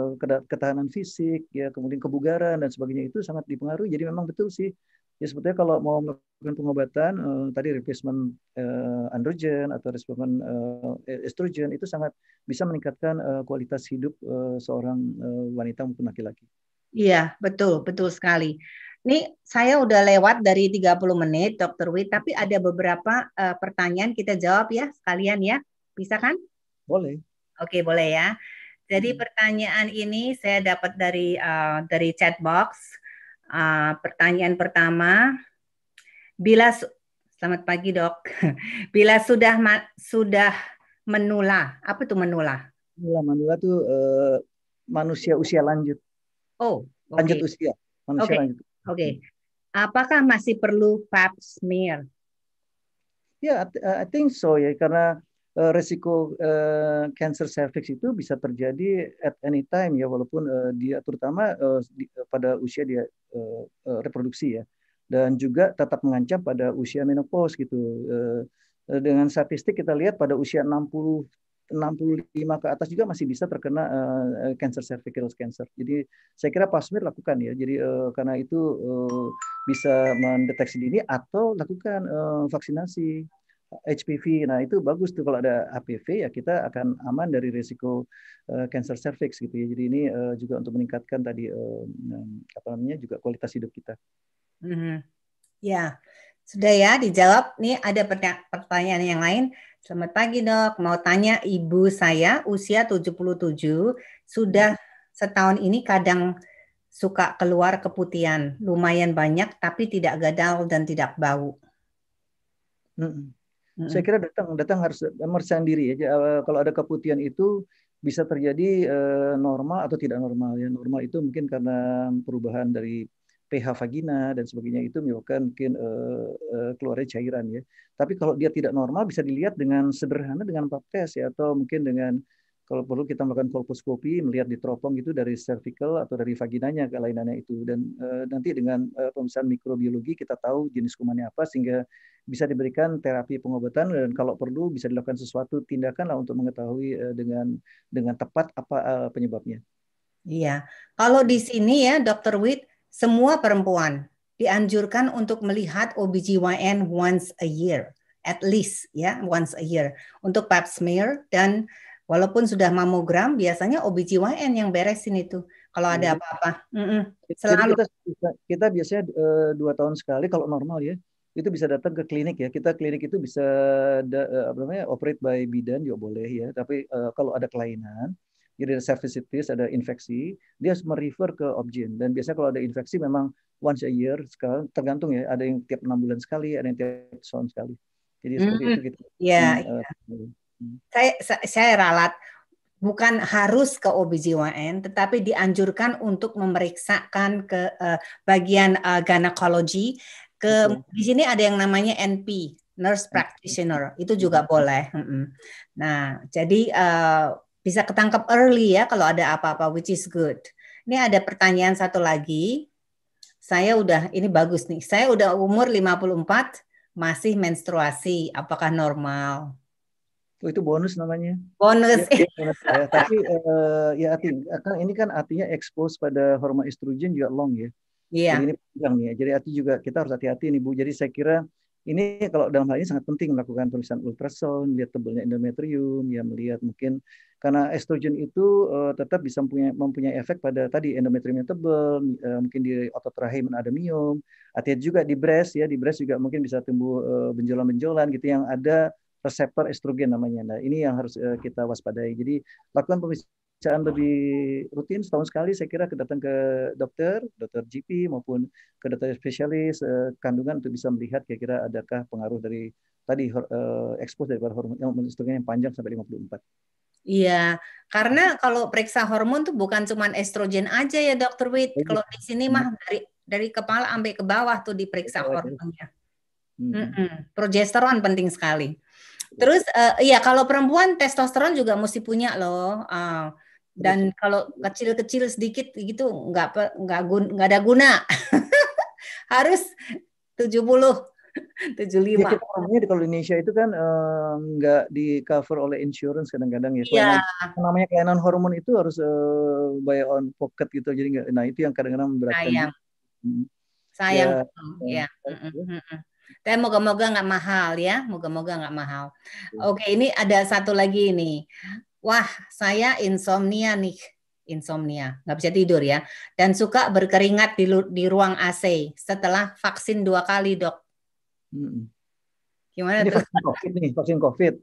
S1: ketahanan fisik, ya kemudian kebugaran dan sebagainya itu sangat dipengaruhi. Jadi memang betul sih ya sebetulnya kalau mau melakukan pengobatan eh, tadi replacement eh, androgen atau replacement eh, e-, estrogen itu sangat bisa meningkatkan eh, kualitas hidup eh, seorang eh, wanita maupun laki-laki. Iya, betul, betul
S2: sekali. Ini saya udah lewat dari 30 menit, Dokter Wi, tapi ada beberapa uh, pertanyaan kita jawab ya sekalian ya. Bisa kan? Boleh. Oke, boleh ya. Jadi pertanyaan ini saya dapat dari uh, dari chat box. Uh, pertanyaan pertama, bila selamat pagi dok, [laughs] bila sudah ma- sudah menula, apa tuh menula? Menula
S1: menula tuh uh, manusia usia lanjut. Oh, okay. lanjut usia. Manusia lanjut. Oke. Okay. Hmm.
S2: Apakah masih perlu pap smear?
S1: Ya, yeah, I think so ya karena Eh, resiko uh, cancer cervix itu bisa terjadi at any time ya walaupun uh, dia terutama uh, di, pada usia dia uh, reproduksi ya dan juga tetap mengancam pada usia menopause gitu. Uh, dengan statistik kita lihat pada usia 60 65 ke atas juga masih bisa terkena uh, cancer cervical cancer. Jadi saya kira pasmir lakukan ya. Jadi uh, karena itu uh, bisa mendeteksi dini atau lakukan uh, vaksinasi. HPV. Nah, itu bagus tuh kalau ada HPV ya kita akan aman dari risiko uh, cancer cervix gitu ya. Jadi ini uh, juga untuk meningkatkan tadi uh, apa namanya juga kualitas hidup kita.
S2: Mm -hmm. Ya. Sudah ya dijawab. Nih ada pertanyaan yang lain. Selamat pagi, Dok. Mau tanya ibu saya usia 77 sudah setahun ini kadang suka keluar keputihan, lumayan banyak tapi tidak gadal dan tidak bau.
S1: Mm -mm hmm Saya kira datang, datang harus meresahan diri. Ya. Eh, kalau ada keputihan itu bisa terjadi eh, normal atau tidak normal. Ya normal itu mungkin karena perubahan dari pH vagina dan sebagainya itu menyebabkan mungkin eh, eh, keluarnya cairan ya. Tapi kalau dia tidak normal bisa dilihat dengan sederhana dengan pap test ya atau mungkin dengan kalau perlu kita melakukan kolposkopi melihat di teropong itu dari cervical atau dari vaginanya kelainannya itu dan e, nanti dengan e, eh, pemeriksaan mikrobiologi kita tahu jenis kumannya apa sehingga bisa diberikan terapi pengobatan dan kalau perlu bisa dilakukan sesuatu tindakan lah untuk mengetahui e, dengan dengan tepat apa e, penyebabnya.
S2: Iya, kalau di sini ya Dr. Wit semua perempuan dianjurkan untuk melihat OBGYN once a year at least ya once a year untuk pap smear dan Walaupun sudah mamogram, biasanya OBGYN yang beresin itu kalau ada hmm. apa-apa.
S1: Selalu kita, kita biasanya eh, dua tahun sekali kalau normal ya itu bisa datang ke klinik ya. Kita klinik itu bisa da, eh, apa namanya operate by bidan juga ya boleh ya. Tapi uh, kalau ada kelainan, jadi ada cervicitis, ada infeksi, dia harus merefer ke obgyn. Dan biasanya kalau ada infeksi memang once a year sekarang tergantung ya. Ada yang tiap enam bulan sekali, ada yang tiap tahun sekali. Jadi mm -hmm. seperti itu gitu. Yeah, uh, yeah
S2: saya saya ralat bukan harus ke OBGYN tetapi dianjurkan untuk memeriksakan ke uh, bagian uh, eh, ginekologi ke mm-hmm. di sini ada yang namanya NP nurse practitioner itu juga mm-hmm. boleh. Nah, jadi uh, bisa ketangkep early ya kalau ada apa-apa which is good. Ini ada pertanyaan satu lagi. Saya udah ini bagus nih. Saya udah umur 54 masih menstruasi, apakah normal? Oh, itu bonus namanya.
S1: Bonus. Ya, ya, bonus. ya. Tapi uh, ya arti, kan ini kan artinya expose pada hormon estrogen juga long ya. Iya. Jadi ini panjang nih ya. Jadi arti juga kita harus hati-hati nih Bu. Jadi saya kira ini kalau dalam hal ini sangat penting melakukan tulisan ultrasound, lihat tebalnya endometrium, ya melihat mungkin karena estrogen itu uh, tetap bisa mempunyai, mempunyai efek pada tadi endometriumnya tebal, uh, eh, mungkin di otot rahim ada miom, hati juga di breast ya, di breast juga mungkin bisa tumbuh benjolan-benjolan uh, gitu yang ada reseptor estrogen namanya. Nah, ini yang harus uh, kita waspadai. Jadi lakukan pemeriksaan lebih rutin setahun sekali saya kira kedatang ke dokter, dokter GP maupun ke dokter spesialis uh, kandungan untuk bisa melihat kira-kira adakah pengaruh dari tadi uh, ekspos dari hormon yang estrogen yang panjang sampai 54.
S2: Iya, karena kalau periksa hormon tuh bukan cuma estrogen aja ya Dokter Wid. Iya. Kalau di sini mah hmm. dari dari kepala sampai ke bawah tuh diperiksa iya, iya. hormonnya. Mm -hmm. Progesteron penting sekali. Terus uh, ya kalau perempuan testosteron juga mesti punya loh. Uh, dan kalau kecil-kecil sedikit gitu nggak nggak nggak ada guna. [laughs]
S1: Harus 70 75. Ya, kita di kalau Indonesia itu kan eh, nggak uh, di cover oleh insurance kadang-kadang ya. Yeah. Namanya kelainan hormon itu harus uh, buy on pocket gitu. Jadi nggak. Nah itu yang kadang-kadang berat. Sayang. Hmm. Sayang. Ya. ya.
S2: ya. Tapi moga-moga nggak mahal ya, moga-moga nggak mahal. Iya. Oke, ini ada satu lagi ini. Wah, saya insomnia nih, insomnia, nggak bisa tidur ya. Dan suka berkeringat di, di ruang AC setelah vaksin dua kali dok. Gimana ini tuh?
S1: Vaksin COVID nih, vaksin COVID.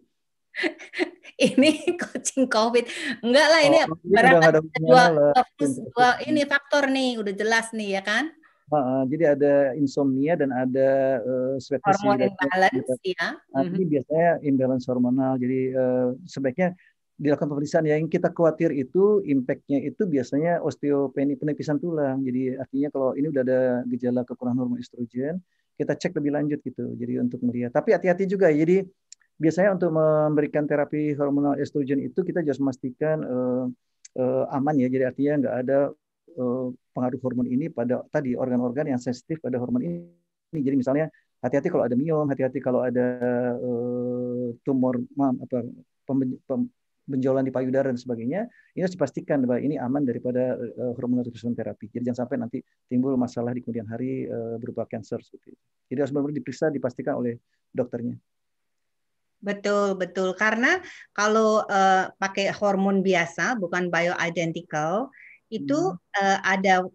S1: [laughs]
S2: ini coaching COVID. Enggak lah, ini oh, dua, dua, dua ini faktor nih, udah jelas nih ya kan?
S1: Uh, jadi ada insomnia dan ada uh, sweat hormon imbalance ya.
S2: Nah, mm-hmm. Ini
S1: biasanya imbalance hormonal. Jadi uh, sebaiknya dilakukan pemeriksaan yang kita khawatir itu impact-nya itu biasanya osteopeni penipisan tulang. Jadi artinya kalau ini udah ada gejala kekurangan hormon estrogen, kita cek lebih lanjut gitu. Jadi untuk melihat. Tapi hati-hati juga. Ya. Jadi biasanya untuk memberikan terapi hormonal estrogen itu kita harus memastikan uh, uh, aman ya. Jadi artinya nggak ada Eh, pengaruh hormon ini pada tadi organ-organ yang sensitif pada hormon ini. Jadi misalnya hati-hati kalau ada miom, hati-hati kalau ada uh, tumor maaf, apa benjolan di payudara dan sebagainya, ini harus dipastikan bahwa ini aman daripada uh, hormonal replacement terapi. Jadi jangan sampai nanti timbul masalah di kemudian hari uh, berupa kanker seperti itu. Jadi harus benar-benar diperiksa, dipastikan oleh dokternya.
S2: Betul, betul. Karena kalau uh, pakai hormon biasa, bukan bioidentical, itu hmm. uh, ada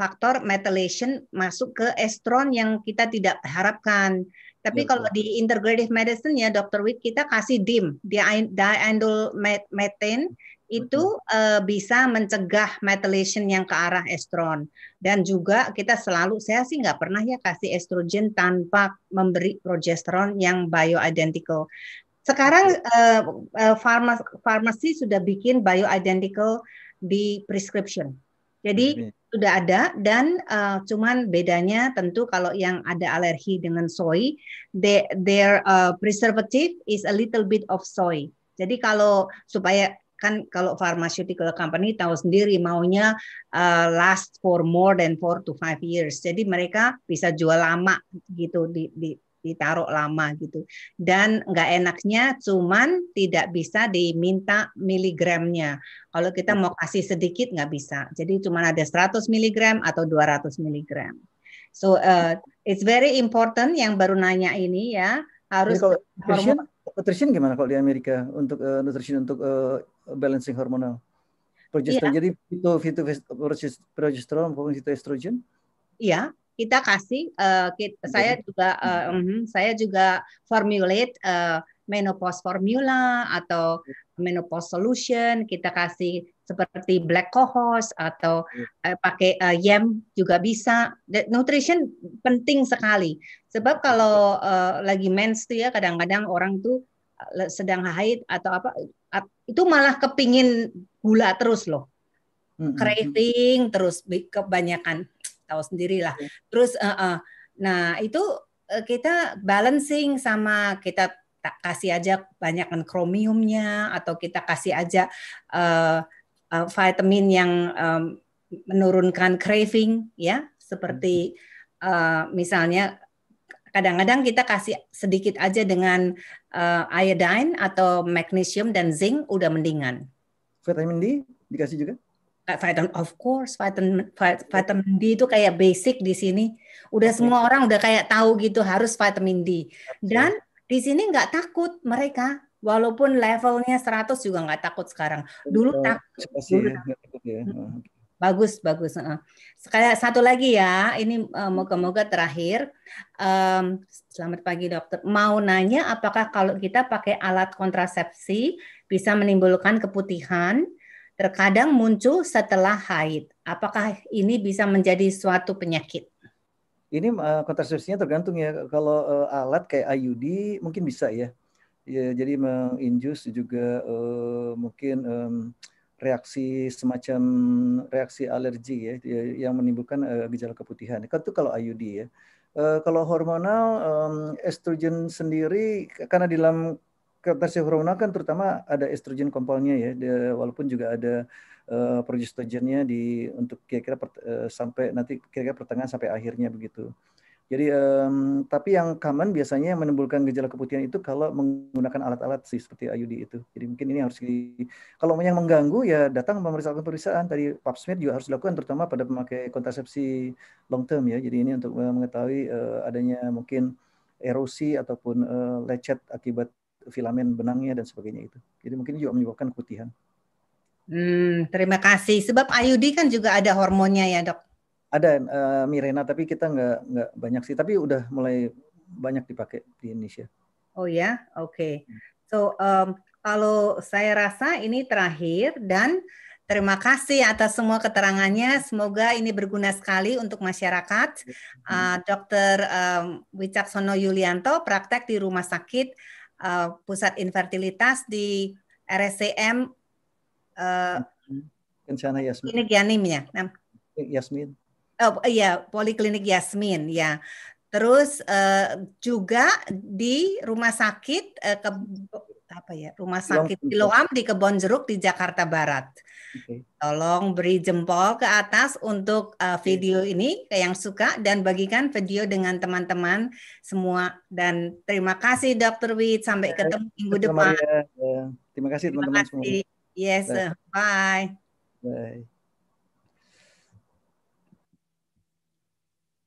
S2: faktor methylation masuk ke estron yang kita tidak harapkan. Tapi ya, kalau di integrative medicine ya Dr. Wit kita kasih DIM, diandol methane itu uh, bisa mencegah methylation yang ke arah estron dan juga kita selalu saya sih nggak pernah ya kasih estrogen tanpa memberi progesteron yang bioidentical. Sekarang uh, uh, farmasi sudah bikin bioidentical di prescription. Jadi hmm, iya. sudah ada dan uh, cuman bedanya tentu kalau yang ada alergi dengan soy, they, their uh, preservative is a little bit of soy. Jadi kalau supaya kan kalau pharmaceutical company tahu sendiri maunya uh, last for more than four to five years. Jadi mereka bisa jual lama gitu di, di ditaruh lama gitu. Dan nggak enaknya cuman tidak bisa diminta miligramnya. Kalau kita mau kasih sedikit nggak bisa. Jadi cuma ada 100 miligram atau 200 miligram. So uh, it's very important yang baru nanya ini ya harus
S1: nutrition, gimana kalau di Amerika untuk uh, nutrition untuk uh, balancing hormonal? Progesteron. Yeah. Jadi itu itu progesteron bukan itu estrogen?
S2: Iya, kita kasih uh, eh, kita, saya juga uh, -hmm, mhm, saya juga formulate uh, menopause formula atau menopause solution kita kasih seperti black cohost atau uh, pakai uh, yam juga bisa The nutrition penting sekali sebab kalau uh, lagi mens tuh ya kadang-kadang orang tuh sedang haid atau apa itu malah kepingin gula terus loh hmm, hmm, hmm. craving terus kebanyakan tahu sendiri lah. Iya. Terus, uh, uh, nah itu eh, kita balancing sama kita kasih aja banyakkan kromiumnya atau kita kasih aja uh, uh, vitamin yang um, menurunkan craving ya seperti uh, misalnya kadang-kadang kita kasih sedikit aja dengan uh, iodine atau magnesium dan zinc udah mendingan. Vitamin D dikasih juga? vitamin of course vitamin vitamin D itu kayak basic di sini udah iya. semua orang udah kayak tahu gitu harus vitamin D iya. dan di sini nggak takut mereka walaupun levelnya 100 juga nggak takut sekarang dulu iya, takut
S1: takut. Ya? Hmm.
S2: bagus bagus sekali satu lagi ya ini eh, hmm. moga-moga terakhir selamat pagi dokter mau nanya apakah kalau kita pakai alat kontrasepsi bisa menimbulkan keputihan terkadang muncul setelah haid. Apakah ini bisa menjadi suatu penyakit?
S1: Ini uh, kontrasepsinya tergantung ya. Kalau uh, alat kayak IUD mungkin bisa ya. ya jadi menginjus juga uh, mungkin um, reaksi semacam reaksi alergi ya, ya yang menimbulkan uh, gejala keputihan. Kan itu kalau IUD ya. Uh, kalau hormonal um, estrogen sendiri karena di dalam katarsia hormonal kan terutama ada estrogen kompolnya ya, dia, walaupun juga ada uh, eh, progestogennya di untuk kira-kira uh, sampai nanti kira-kira pertengahan sampai akhirnya begitu. Jadi um, tapi yang common biasanya yang menimbulkan gejala keputihan itu kalau menggunakan alat-alat sih seperti IUD itu. Jadi mungkin ini harus di, kalau yang mengganggu ya datang pemeriksaan pemeriksaan tadi pap smear juga harus dilakukan terutama pada pemakai kontrasepsi long term ya. Jadi ini untuk mengetahui uh, adanya mungkin erosi ataupun uh, lecet akibat filamen benangnya dan sebagainya itu. Jadi mungkin juga menyebabkan keputihan. Hmm, terima kasih. Sebab IUD kan juga ada hormonnya ya dok. Ada uh, Mirena, tapi kita nggak nggak banyak sih. Tapi udah mulai banyak dipakai di Indonesia.
S2: Oh ya, oke. Okay. So um, kalau saya rasa ini terakhir dan Terima kasih atas semua keterangannya. Semoga ini berguna sekali untuk masyarakat. Uh, Dokter Um, Wicaksono Yulianto, praktek di Rumah Sakit Eh, pusat infertilitas di RSCM uh,
S1: eh, Yasmin. Klinik Yanim ya. Yasmin.
S2: Oh iya, Poliklinik Yasmin ya. Terus uh, juga di rumah sakit uh, ke apa ya rumah sakit Siloam di Kebon Jeruk di Jakarta Barat. Okay. Tolong beri jempol ke atas untuk uh, video okay. ini yang suka dan bagikan video dengan teman-teman semua dan terima kasih Dr. Wid sampai ketemu minggu depan.
S1: Terima kasih teman-teman semua. Yes, bye. bye. bye.